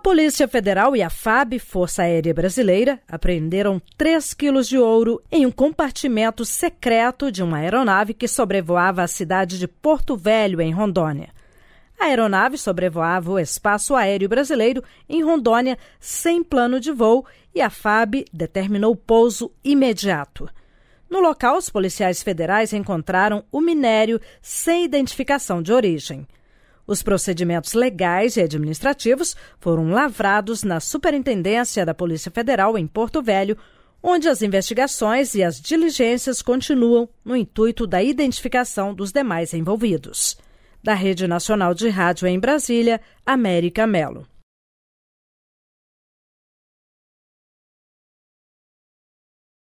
A Polícia Federal e a FAB, Força Aérea Brasileira, apreenderam 3 quilos de ouro em um compartimento secreto de uma aeronave que sobrevoava a cidade de Porto Velho, em Rondônia. A aeronave sobrevoava o espaço aéreo brasileiro em Rondônia sem plano de voo e a FAB determinou pouso imediato. No local, os policiais federais encontraram o minério sem identificação de origem. Os procedimentos legais e administrativos foram lavrados na Superintendência da Polícia Federal em Porto Velho, onde as investigações e as diligências continuam no intuito da identificação dos demais envolvidos. Da Rede Nacional de Rádio em Brasília, América Melo.